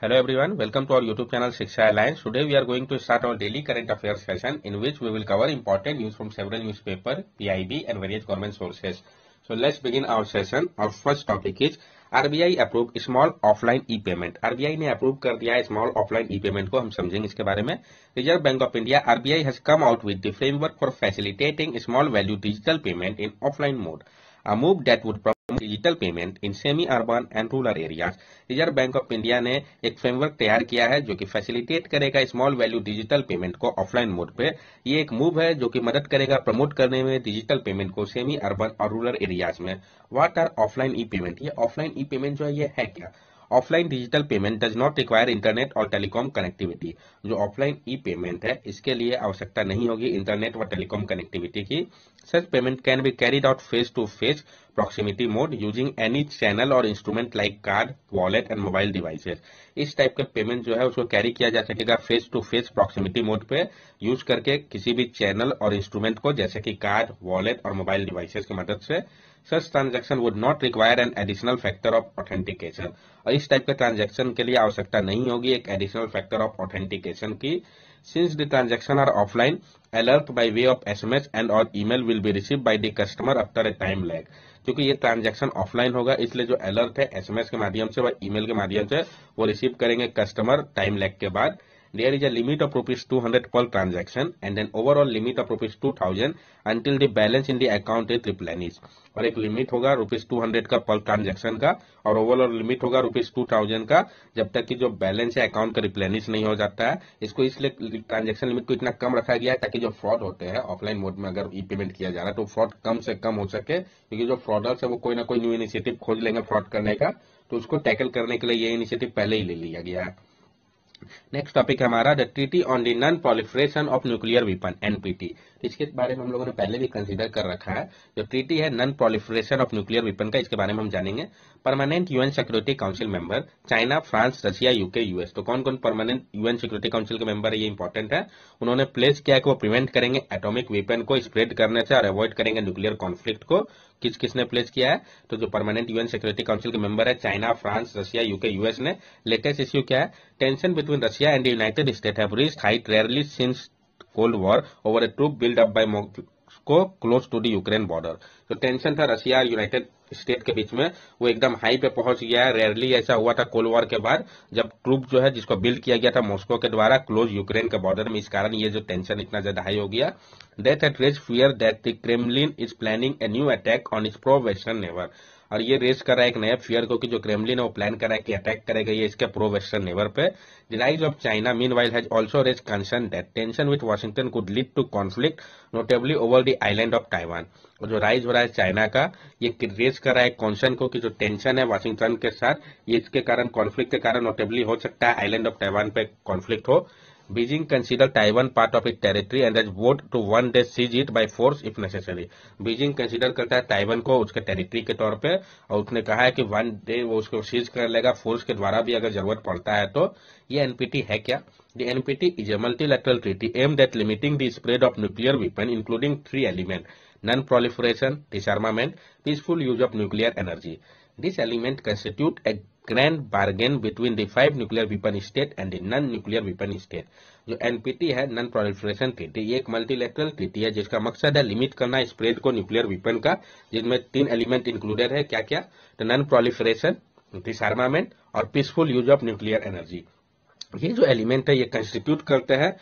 Hello everyone, welcome to our YouTube channel Shiksha Alliance. Today we are going to start our daily current affairs session in which we will cover important news from several newspaper, PIB and various government sources. So let's begin our session. Our first topic is RBI approve small offline e payment RBI ने approve कर दिया है small offline e payment को हम समझेंगे इसके बारे में reserve bank of India RBI has come out with the framework for facilitating small value digital payment in offline mode a move that would digital payment in semi urban and rural areas reserve bank of India ने एक framework तैयार किया है जो कि facilitate करेगा small value digital payment को offline mode पे ये एक मूव है जो कि मदद करेगा प्रमोट करने में डिजिटल पेमेंट को सेमी अर्बन और रूरल एरियाज में what are offline e payment ये ऑफलाइन ई पेमेंट जो है ये है क्या offline digital payment does not require internet और टेलीकॉम कनेक्टिविटी जो ऑफलाइन ई पेमेंट है इसके लिए आवश्यकता नहीं होगी इंटरनेट और टेलीकॉम कनेक्टिविटी की such payment can be carried out face to face proximity mode using any channel or instrument like card wallet and mobile devices इस टाइप का पेमेंट जो है उसको कैरी किया जा सकेगा face to face proximity mode पे यूज करके किसी भी चैनल और इंस्ट्रूमेंट को जैसे कि कार्ड वॉलेट और मोबाइल डिवाइसेज की मदद से such transaction would not require an additional factor of authentication और इस टाइप के ट्रांजेक्शन के लिए आवश्यकता नहीं होगी एक एडिशनल फैक्टर ऑफ ऑथेंटिकेशन की since since the transaction are offline alert by way of sms and or email will be receive by the customer after a time lag क्योंकि ये ट्रांजैक्शन ऑफलाइन होगा इसलिए जो अलर्ट है SMS के माध्यम से व ईमेल के माध्यम से वो रिसीव करेंगे कस्टमर टाइम लैग के बाद there is a limit of rupees 200 per transaction and an overall limit of rupees 2000 until the balance in the account is replenished और एक लिमिट होगा रुपीज टू हंड्रेड का पर ट्रांजेक्शन का और ओवरऑल लिमिट होगा रुपीज टू थाउजेंड का जब तक कि जो बैलेंस है अकाउंट का रिप्लेनिश नहीं हो जाता है इसको इसलिए ट्रांजेक्शन लिमिट को इतना कम रखा गया है ताकि जो फ्रॉड होते हैं ऑफलाइन मोड में अगर ई पेमेंट किया जा रहा है तो फ्रॉड कम से कम हो सके क्योंकि जो फ्रॉडर्स है वो कोई ना कोई न्यू इनिशिएटिव खोज लेंगे फ्रॉड करने का तो उसको टैकल करने के लिए ये इनिशिएटिव पहले ही ले लिया गया है नेक्स्ट टॉपिक हमारा the treaty on the non proliferation of nuclear weapon NPT इसके बारे में हम लोगों ने पहले भी कंसीडर कर रखा है जो ट्रीटी है non proliferation of nuclear weapon का इसके बारे में हम जानेंगे permanent UN security council member China France Russia UK US तो कौन कौन परमानेंट यूएन सिक्योरिटी काउंसिल के मेंबर है ये इंपॉर्टेंट है उन्होंने प्लेस किया कि वो प्रिवेंट करेंगे एटॉमिक वेपन को स्प्रेड करने से और अवॉइड करेंगे न्यूक्लियर कॉन्फ्लिक्ट को किस किसने प्लेस किया है तो जो परमानेंट यूएन सिक्योरिटी काउंसिल के मेंबर है China France Russia UK US ने लेटेस्ट इश्यू क्या है tension between Russia and United State है cold war over a troop build up by को close to the Ukraine border जो tension था Russia United State के बीच में वो एकदम हाई पे पहुंच गया है रेयरली ऐसा हुआ था कोल्ड वॉर के बाद जब ट्रूप जो है जिसको बिल्ड किया गया था मॉस्को के द्वारा क्लोज यूक्रेन के बॉर्डर में इस कारण ये जो टेंशन इतना ज्यादा हाई हो गया that it raise fear that the Kremlin is planning a new attack on its pro western neighbour और ये रेस कर रहा है एक नया फियर को कि जो क्रेमलिन है वो प्लान कर रहा है कि अटैक करेगा ये इसके प्रो वेस्टर्न नेवर पे the rise of China meanwhile has also raise concern that tension with Washington could lead to conflict notably over the island of Taiwan और जो राइज हो रहा है चाइना का ये रेस कर रहा है कॉन्सर्न को कि जो टेंशन है वॉशिंगटन के साथ ये इसके कारण कॉन्फ्लिक्ट के कारण नोटेबली हो सकता है आईलैंड ऑफ ताइवान पे कॉन्फ्लिक्ट हो Beijing consider Taiwan part of it territory and has vowed to one day seize it by force if necessary Beijing consider करता है ताइवान को उसके टेरिटरी के तौर पे और उसने कहा है कि वन डे वो उसको सीज कर लेगा फोर्स के द्वारा भी अगर जरूरत पड़ता है तो ये एनपीटी है क्या the NPT is a multilateral treaty aim that limiting the spread of nuclear weapon including three element non proliferation disarmament peaceful use of nuclear energy this element constitute a grand bargain between the five nuclear weapon state and the non nuclear weapon state जो NPT है non proliferation treaty ये एक multilateral treaty है जिसका मकसद है limit करना spread को न्यूक्लियर वेपन का जिसमें तीन एलिमेंट इंक्लूडेड है क्या क्या तो नॉन प्रोलिफरेशन डिसआर्मामेंट और peaceful use of nuclear energy ये जो एलिमेंट है ये कंस्टिट्यूट करते हैं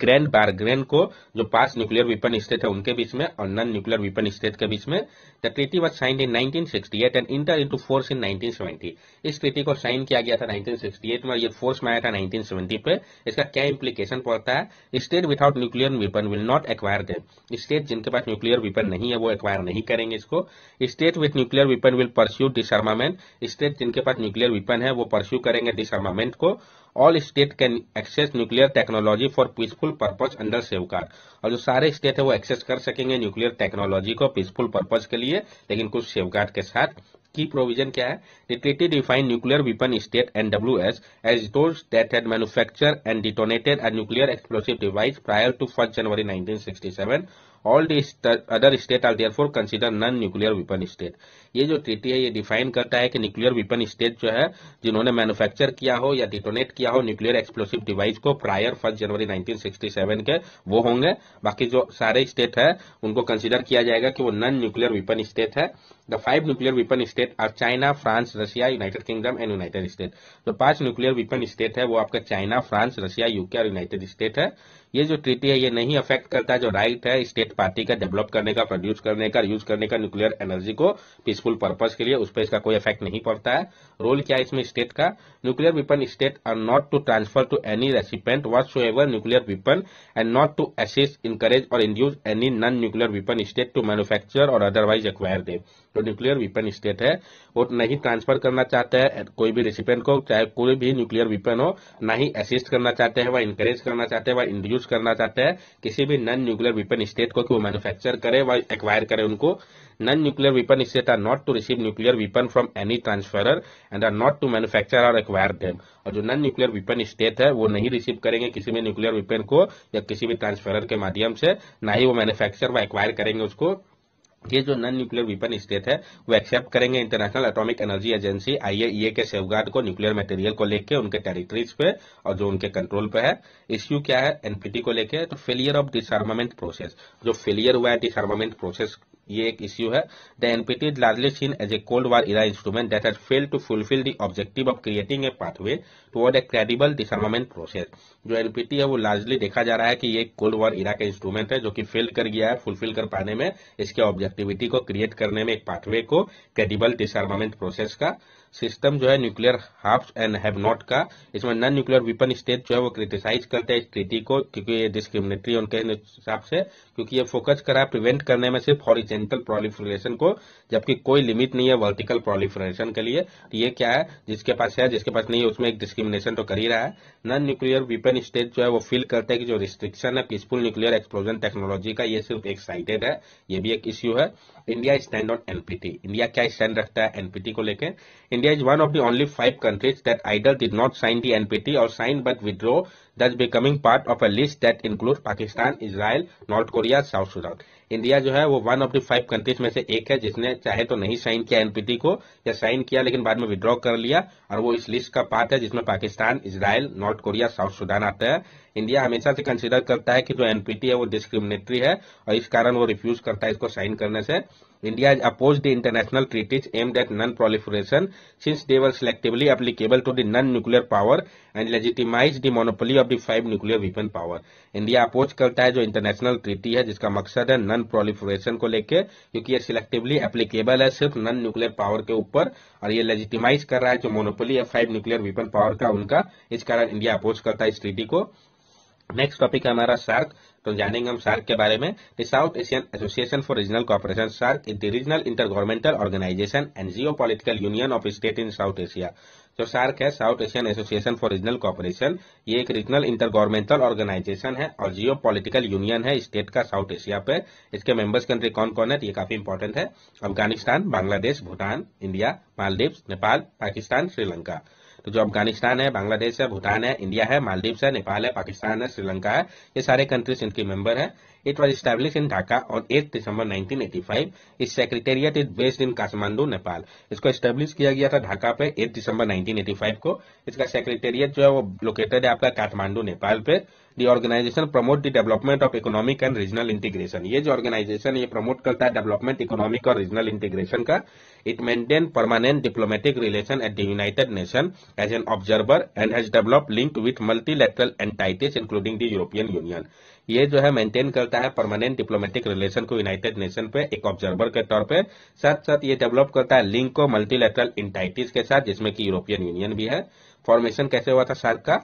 ग्रैंड बारग्रेन को जो पास न्यूक्लियर वेपन स्टेट है उनके बीच में और नॉन न्यूक्लियर वेपन स्टेट के बीच में the treaty was signed in 1968 and enter into force in 1970 इस ट्रीटी को साइन किया गया था 1968 में ये फोर्स में आया था 1970 पे इसका क्या इंप्लीकेशन पड़ता है state without nuclear weapon will not acquire they state जिनके पास न्यूक्लियर वेपन नहीं है वो एक्वायर नहीं करेंगे इसको state with nuclear weapon will pursue disarmament state जिनके पास न्यूक्लियर वेपन है वो परस्यू करेंगे डिसआर्मामेंट को all state can access nuclear technology for peaceful purpose under safeguard और जो सारे स्टेट है वो एक्सेस कर सकेंगे न्यूक्लियर टेक्नोलॉजी को पीसफुल पर्पज के लिए लेकिन कुछ सेव कार्ड के साथ की प्रोविजन क्या है the treaty define nuclear weapon state NWS S as those that had manufacture and detonated a nuclear explosive device prior to first January 1967 all other state are are therefore consider non nuclear weapon state ये जो treaty है ये define करता है कि nuclear weapon state जो है जिन्होंने मैन्युफैक्चर किया हो या डिटोनेट किया हो न्यूक्लियर एक्सप्लोसिव डिवाइस को प्रायर फर्स्ट जनवरी 1967 के वो होंगे बाकी जो सारे स्टेट है उनको कंसिडर किया जाएगा कि वो नॉन न्यूक्लियर वेपन स्टेट है the five nuclear weapon state are China France Russia United Kingdom and United State जो पांच न्यूक्लियर वेपन स्टेट है वो आपका चाइना फ्रांस रशिया यूके और यूनाइटेड स्टेट है ये जो ट्रीटी है ये नहीं अफेक्ट करता जो राइट है स्टेट पार्टी का डेवलप करने का प्रोड्यूस करने का यूज करने का न्यूक्लियर एनर्जी को पीसफुल यूजफुल पर्पज के लिए उस पर इसका कोई इफेक्ट नहीं पड़ता है रोल क्या है इसमें स्टेट का nuclear weapon state are not to transfer to any recipient whatsoever nuclear weapon and not to assist encourage or induce any non nuclear weapon state to manufacture or otherwise acquire दे तो nuclear weapon state है वो नहीं transfer करना चाहते है कोई भी रेसिपेंट को चाहे कोई भी न्यूक्लियर वेपन हो ना ही असिस्ट करना चाहते हैं वह इंकरेज करना चाहते हैं वह इंड्यूस करना चाहते हैं किसी भी नॉन न्यूक्लियर वेपन स्टेट को कि वो मैन्युफैक्चर करे व एक्वायर करे उनको Non-nuclear weapon states are not to receive nuclear weapon from any transferer and are not to manufacture or acquire them और जो नॉन न्यूक्लियर वेपन स्टेट है वो नहीं रिसीव करेंगे किसी भी न्यूक्लियर वेपन को या किसी भी ट्रांसफरर के माध्यम से ना ही वो मैन्युफैक्चर व एक्वायर करेंगे उसको ये जो नॉन न्यूक्लियर वेपन स्टेट है वो एक्सेप्ट करेंगे International Atomic Energy Agency IAEA के सेफगार्ड को न्यूक्लियर मटेरियल को लेके उनके टेरिटरीज पे और जो उनके कंट्रोल पे है इश्यू क्या है एनपीटी को लेके तो फेलियर ऑफ डिसआर्मामेंट प्रोसेस जो फेलियर हुआ है डिसआर्मामेंट प्रोसेस ये एक इश्यू है the NPT is largely seen as a cold war era instrument that has fail to fulfil the objective of creating a pathway toward a credible disarmament process जो NPT है वो largely देखा जा रहा है कि ये कोल्ड वार इरा का इंस्ट्रूमेंट है जो कि फेल कर गया है फुलफिल कर पाने में इसके ऑब्जेक्टिविटी को क्रिएट करने में एक पाथवे को क्रेडिबल डिसआर्मामेंट प्रोसेस का सिस्टम जो है nuclear haves and have not का इसमें नॉन न्यूक्लियर वेपन स्टेट जो है वो क्रिटिसाइज करते हैं इस ट्रीटी को क्योंकि ये डिस्क्रिमिनेटरी उनके हिसाब से क्योंकि ये फोकस करा प्रिवेंट करने में सिर्फ हॉरिजेंटल प्रोलिफ्रेशन को जबकि कोई लिमिट नहीं है वर्टिकल प्रोलिफ्रेशन के लिए तो ये क्या है जिसके पास है जिसके पास नहीं है उसमें एक डिस्क्रिमिनेशन तो कर ही रहा है नॉन न्यूक्लियर वेपन स्टेट जो है वो फील करते हैं कि जो रिस्ट्रिक्शन है पीसफुल न्यूक्लियर एक्सप्लोजन टेक्नोलॉजी का ये सिर्फ एक्साइटेड है ये भी एक इश्यू है India stand on NPT India क्या स्टैंड रखता है एनपीटी को लेकर India is one of the only five countries that either did not sign the NPT or sign but withdrew thus becoming part of a list that includes Pakistan Israel North Korea South Sudan India जो है वो one of the five countries में से एक है जिसने चाहे तो नहीं साइन किया एनपीटी को या साइन किया लेकिन बाद में विद्रॉ कर लिया और वो इस लिस्ट का पार्ट है जिसमें Pakistan Israel North Korea South Sudan आता है इंडिया हमेशा से कंसिडर करता है कि जो एनपीटी है वो डिस्क्रिमिनेटरी है और इस कारण वो रिफ्यूज करता है इसको साइन करने से India has opposed the international treaties aimed at non-proliferation since they were selectively applicable to the non-nuclear power and legitimized the monopoly of the five nuclear weapon power. India oppose करता है जो international treaty है जिसका मकसद है non proliferation को लेकर क्योंकि ये सिलेक्टिवली एप्लीकेबल है सिर्फ नॉन न्यूक्लियर पावर के ऊपर और ये लेजिटिमाइज कर रहा है जो मोनोपोली है फाइव न्यूक्लियर वेपन power का उनका इस कारण इंडिया अपोज करता है इस ट्रीटी को नेक्स्ट टॉपिक है हमारा सार्क तो जानेंगे हम सार्क के बारे में the South Asian Association for Regional Cooperation SAARC is the regional intergovernmental organisation and geopolitical union of state in South Asia जो सार्क है South Asian Association for Regional Cooperation ये एक regional intergovernmental organisation है और geopolitical union है state का South Asia पे इसके मेंबर्स कंट्री कौन कौन है तो ये काफी इंपॉर्टेंट है अफगानिस्तान बांग्लादेश भूटान इंडिया मालदीव नेपाल पाकिस्तान श्रीलंका तो जो अफगानिस्तान है बांग्लादेश है भूटान है इंडिया है मालदीव्स है नेपाल है पाकिस्तान है श्रीलंका है ये सारे कंट्रीज इनके मेंबर है it was establish in Dhaka on eight December 1985 its secretariat is based in Kathmandu Nepal इसको स्टैब्लिश किया गया था ढाका पे एट दिसंबर नाइनटीन को इसका सेक्रेटेरिएट जो है वो लोकेटेड है आपका काठमांडू नेपाल पे the organisation promote the development of economic and regional integration ये जो ऑर्गेनाइजेशन ये प्रमोट करता है डेवलपमेंट इकोनॉमिक और रीजनल इंटीग्रेशन का it maintain permanent diplomatic relation at the United Nation as an observer and has develop link with multilateral entities including the European Union ये जो है मेंटेन करता है परमानेंट डिप्लोमेटिक रिलेशन को United Nation पे एक observer के तौर पे साथ साथ ये डेवलप करता है लिंक को मल्टीलेटरल इंटाइटीज के साथ जिसमें कि यूरोपियन यूनियन भी है फॉर्मेशन कैसे हुआ था सार्क का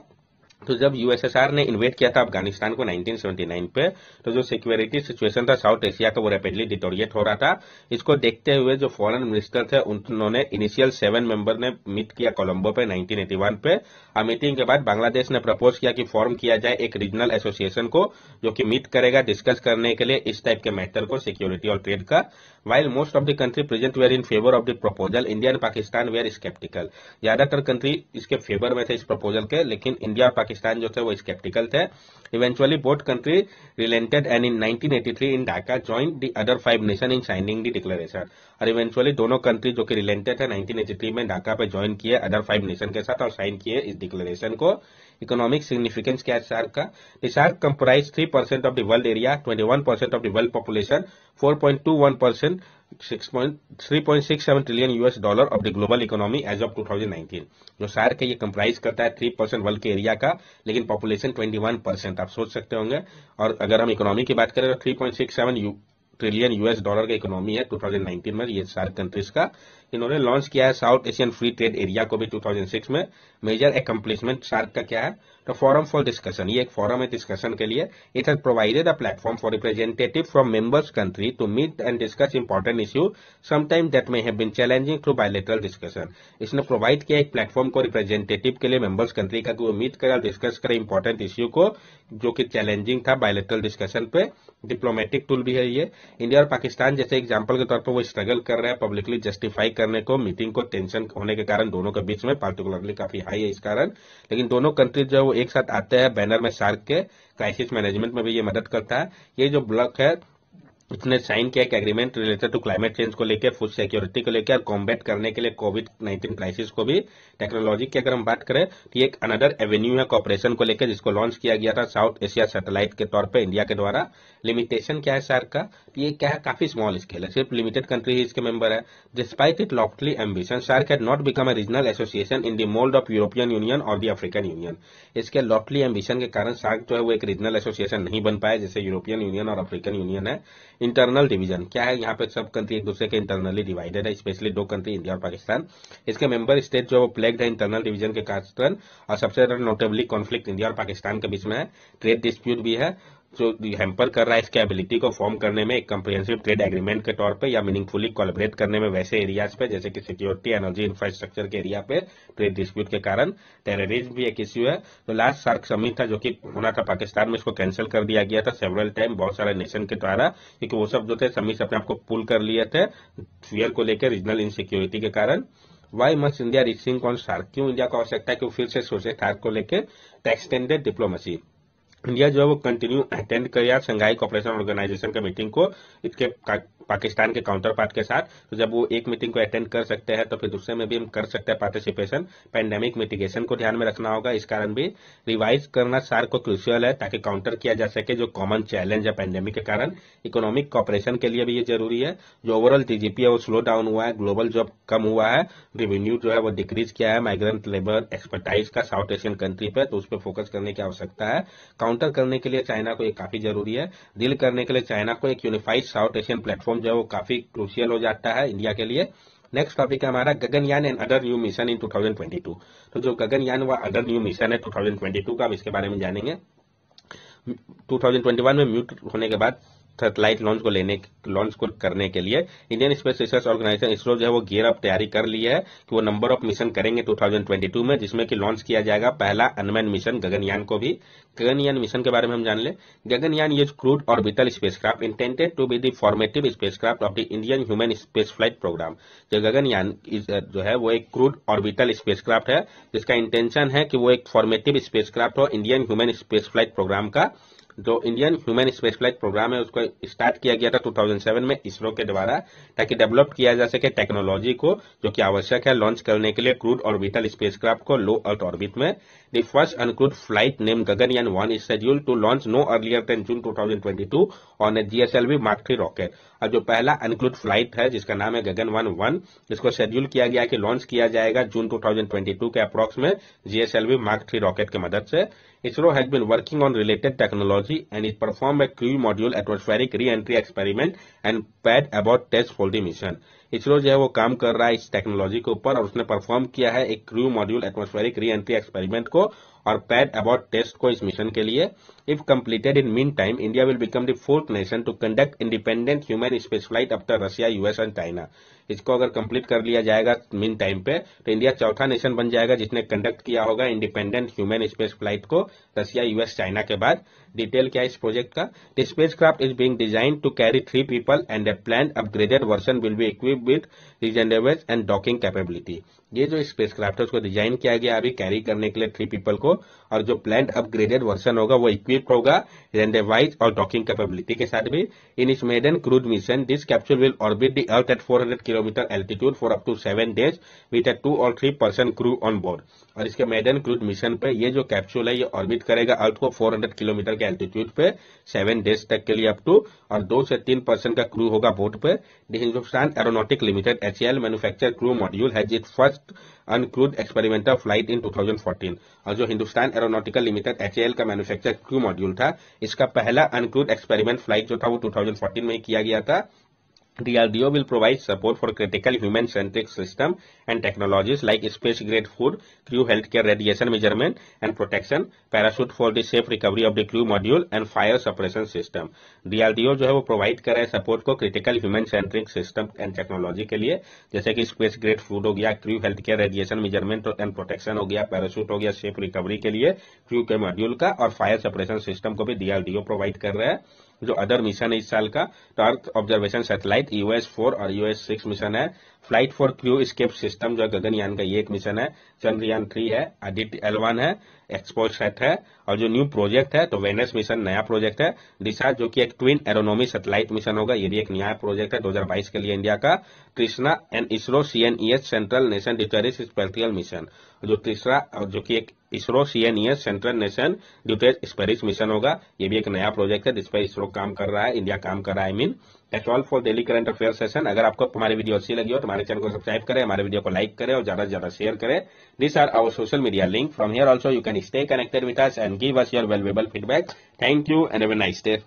तो जब यूएसएसआर ने इन्वेट किया था अफगानिस्तान को 1979 पे तो जो सिक्योरिटी सिचुएशन था साउथ एशिया का वो रैपिडली डिटोरिएट हो रहा था इसको देखते हुए जो फॉरेन मिनिस्टर थे उन्होंने इनिशियल सेवन मेंबर ने मीट किया कोलंबो पे 1981 पे और मीटिंग के बाद बांग्लादेश ने प्रपोज किया कि फॉर्म किया जाए एक रीजनल एसोसिएशन को जो कि मीट करेगा डिस्कस करने के लिए इस टाइप के मैटर को सिक्योरिटी और ट्रेड का while most of the country present were in favour of the proposal India and Pakistan were sceptical ज्यादातर कंट्री इसके फेवर में थे इस प्रपोजल के लेकिन इंडिया और पाकिस्तान जो थे वो स्केप्टिकल थे eventually both country related and in 1983 in Dhaka join the other five nation in signing the declaration और इवेंचुअली दोनों कंट्री जो कि रिलेटेड है 1983 में ढाका पे ज्वाइन किए अदर फाइव नेशन के साथ और साइन किए इस डिक्लेरेशन को इकोनॉमिक सिग्निफिकेंस क्या है सार्क का SAARC comprise three percent of the world area twenty one percent of the world population 4.21 percent 3.67 trillion US dollar of the global economy as of 2019 जो सार के ये comprise करता है three percent world के area का लेकिन population 21 percent आप सोच सकते होंगे और अगर हम इकोनॉमी की बात करें तो 3.67 ट्रिलियन यूएस डॉलर का इकोनॉमी है 2019 में ये सार कंट्रीज का इन्होंने लॉन्च किया है South Asian Free Trade Area को भी 2006 में मेजर अकम्पलिशमेंट सार्क का क्या है तो फॉरम फॉर डिस्कशन ये एक फॉरम है डिस्कशन के लिए it has provided a platform for representative from members country to meet and discuss important issue sometime that may have been challenging through bilateral discussion इसने प्रोवाइड किया एक platform को representative के लिए मेंबर्स कंट्री का वो मीट करे और डिस्कस करे इंपॉर्टेंट इश्यू को जो कि चैलेंजिंग था बायोलेटरल डिस्कशन पे डिप्लोमेटिक टूल भी है ये इंडिया और पाकिस्तान जैसे एग्जाम्पल के तौर पर वो स्ट्रगल कर रहे हैं पब्लिकली जस्टिफाई कर करने को मीटिंग को टेंशन होने के कारण दोनों के बीच में पार्टिकुलरली काफी हाई है इस कारण लेकिन दोनों कंट्रीज जो है वो एक साथ आते हैं बैनर में सार्क के क्राइसिस मैनेजमेंट में भी ये मदद करता है ये जो ब्लॉक है उसने साइन किया कि agreement related to climate change को लेकर फूड सिक्योरिटी को लेकर कॉम्बेट करने के लिए कोविड नाइन्टीन क्राइसिस को भी टेक्नोलॉजी की अगर हम बात करें तो एक अनदर एवेन्यू है कॉपरेशन को लेकर जिसको लॉन्च किया गया था साउथ एशिया सैटेलाइट के तौर पर इंडिया के द्वारा लिमिटेशन क्या है सर का तो ये क्या है काफी स्मॉल स्केल है सिर्फ लिमिटेड कंट्री ही इसके मेंबर है despite its lofty ambition SAARC had not become a regional association in the mould of European Union or the African Union इसके लॉफली एम्बिशन के कारण सार्क जो है वो एक रीजनल एसोसिएशन नहीं बन पाया जैसे यूरोपियन यूनियन और अफ्रीकन यूनियन है इंटरनल डिवीजन क्या है यहाँ पे सब कंट्री एक दूसरे के इंटरनली डिवाइडेड है स्पेशली दो कंट्री इंडिया और पाकिस्तान इसके मेंबर स्टेट जो प्लेग्ड है इंटरनल डिवीजन के कारण और सबसे ज्यादा नोटेबली कॉन्फ्लिक्ट इंडिया और पाकिस्तान के बीच में है ट्रेड डिस्प्यूट भी है जो हैम्पर कर रहा है इसके एबिलिटी को फॉर्म करने में एक कम्प्रिहेंसिव ट्रेड एग्रीमेंट के तौर पे या मीनिंगफुली कोलेबरेट करने में वैसे एरियाज पे जैसे कि सिक्योरिटी एनर्जी इंफ्रास्ट्रक्चर के एरिया पे ट्रेड डिस्प्यूट के कारण टेररिज्म भी एक इश्यू है तो लास्ट सार्क समिट था जो कि होना था पाकिस्तान में इसको कैंसिल कर दिया गया था सेवरल टाइम बहुत सारे नेशन के द्वारा क्योंकि वो सब जो थे समिट अपने आपको पुल कर लिए थे फियर को लेकर रीजनल इनसिक्योरिटी के कारण वाई मस्ट इंडिया रिक्सिंग कौन सार्क क्यों इंडिया को आवश्यकता है कि फिर से सोचे सार्क को लेकर एक्सटेंडेड डिप्लोमेसी इंडिया जो है वो कंटिन्यू अटेंड करेगा संघाई कॉपरेशन ऑर्गेनाइजेशन का मीटिंग को इसके पाकिस्तान के काउंटर पार्ट के साथ तो जब वो एक मीटिंग को अटेंड कर सकते हैं तो फिर दूसरे में भी हम कर सकते हैं पार्टिसिपेशन पैंडेमिक मिटिगेशन को ध्यान में रखना होगा इस कारण भी रिवाइज करना सार को क्रिशियल है ताकि काउंटर किया जा सके जो कॉमन चैलेंज है पैंडेमिक के कारण इकोनॉमिक कॉपरेशन के लिए भी ये जरूरी है जो ओवरऑल डीजीपी है वो स्लो डाउन हुआ है ग्लोबल जॉब कम हुआ है रेवेन्यू जो है वो डिक्रीज किया है माइग्रेंट लेबर एक्सपर्टाइज का साउथ एशियन कंट्री पे तो उस पर फोकस करने की आवश्यकता है काउंटर करने के लिए चाइना को ये काफी जरूरी है डील करने के लिए चाइना को एक यूनिफाइड साउथ एशियन प्लेटफॉर्म जो है वो काफी क्रूशियल हो जाता है इंडिया के लिए नेक्स्ट टॉपिक है हमारा Gaganyaan and other new mission in 2022 तो जो गगनयान व अदर न्यू मिशन है 2022 का हम इसके बारे में जानेंगे 2021 में म्यूट होने के बाद सेटेलाइट लॉन्च को लेने लॉन्च को करने के लिए Indian Space Research Organisation ISRO जो है वो गियर अप तैयारी कर ली है कि वो नंबर ऑफ मिशन करेंगे 2022 में जिसमें कि लॉन्च किया जाएगा पहला अनमैन मिशन गगनयान को भी गगनयान मिशन के बारे में हम जान ले Gaganyaan use crewed orbital spacecraft intended to be the formative spacecraft of the Indian human space flight programme जो गगनयान जो है वो एक क्रूड ऑर्बिटल स्पेसक्राफ्ट है जिसका इंटेंशन है कि वो एक फॉर्मेटिव स्पेसक्राफ्ट हो Indian human space flight programme का जो Indian human space flight programme है उसको स्टार्ट किया गया था 2007 में इसरो के द्वारा ताकि डेवलप किया जा सके टेक्नोलॉजी को जो कि आवश्यक है लॉन्च करने के लिए क्रूड ऑर्बिटल स्पेसक्राफ्ट को लो अर्थ ऑर्बिट में the first uncrewed flight name Gaganyaan one is schedule to launch no earlier than June two on a GSLV Mark three rocket और जो पहला अनक्लूड फ्लाइट है जिसका नाम है गगन वन वन इसको शेड्यूल किया गया कि लॉन्च किया जाएगा जून 2022 के अप्रोक्स में जीएसएलवी मार्क थ्री रॉकेट की मदद से ISRO has been working on related technology and is perform a crew module atmospheric reentry experiment and pad abort test for the mission ISRO जो है वो काम कर रहा है इस टेक्नोलॉजी के ऊपर और उसने परफॉर्म किया है एक crew module atmospheric reentry experiment को और पैड अबाउट टेस्ट को इस मिशन के लिए if completed in meantime India will become the fourth nation to conduct independent human space flight after Russia US and China इसको अगर complete कर लिया जाएगा मिन टाइम पे तो इंडिया चौथा नेशन बन जाएगा जिसने कंडक्ट किया होगा इंडिपेंडेंट ह्यूमन स्पेस फ्लाइट को रशिया यूएस चाइना के बाद डिटेल क्या इस प्रोजेक्ट का the spacecraft is being design to carry three people and a plan upgraded version will be equip with रिजनरेबल्स एंड डॉकिंग कैपेबिलिटी ये जो space craft है उसको डिजाइन किया गया अभी कैरी करने के लिए थ्री पीपल को और जो प्लान अपग्रेडेड वर्सन होगा वो इक्विप्ड होगा रेंडेवाइज और डॉकिंग कैपेबिलिटी के साथ भी in its maiden crewed mission this capsule will orbit the earth at four hundred kilometre altitude for up to seven days with a two or three person crew on board और इसके maiden cruise mission पे ये जो capsule है ये orbit करेगा अर्थ को 400 kilometre के एल्टीट्यूड पे सेवन डेज तक के लिए अप टू और दो से तीन पर्सन का क्रू होगा बोर्ड पे Hindustan Aeronautic Limited H L manufacture crew module has its first uncrewed experimental flight in 2014 और जो हिंदुस्तान एरोनॉटिकल लिमिटेड एच का मैन्युफैक्चर क्रू मॉड्यूल था इसका पहला अनक्रूड एक्सपेरिमेंट फ्लाइट जो था वो 2014 में किया गया था DRDO will provide support for critical human-centric system and technologies like space-grade food, crew healthcare radiation measurement and protection, parachute for the safe recovery of the crew module and fire suppression system. DRDO जो है वो provide कर रहा है support को critical human-centric system and technology के लिए जैसे कि space-grade food हो गया, crew healthcare radiation measurement and protection हो गया, parachute हो गया, safe recovery के लिए crew के module का और fire suppression system को भी DRDO provide कर रहा है जो अदर मिशन है इस साल का तो earth observation satellite US four और यूएस सिक्स मिशन है flight for crew escape system जो गगनयान का ये एक मिशन है चंद्रयान थ्री है आदित्य एल है एक्सपोर्ट सेट है और जो न्यू प्रोजेक्ट है तो वेनस मिशन नया प्रोजेक्ट है दिशा जो कि एक ट्विन एरोनोमी सेटेलाइट मिशन होगा ये भी एक नया प्रोजेक्ट है 2022 के लिए इंडिया का Krishna and ISRO CNES central nation डिटेरिस स्पेल्टियल मिशन जो तीसरा जो कि एक इसरो सीएनईएस सेंट्रल नेशन ड्यूटेज स्पेरिस मिशन होगा ये भी एक नया प्रोजेक्ट है जिस पर इसरो काम कर रहा है इंडिया काम कर रहा है I mean at all for daily current affair session अगर आपको हमारी वीडियो अच्छी लगी हो तो हमारे चैनल को सब्सक्राइब करें हमारे वीडियो को लाइक करें और ज्यादा से ज्यादा शेयर करें this are our social media link from here also you can and stay connected with us and give us your valuable feedback. Thank you and have a nice day.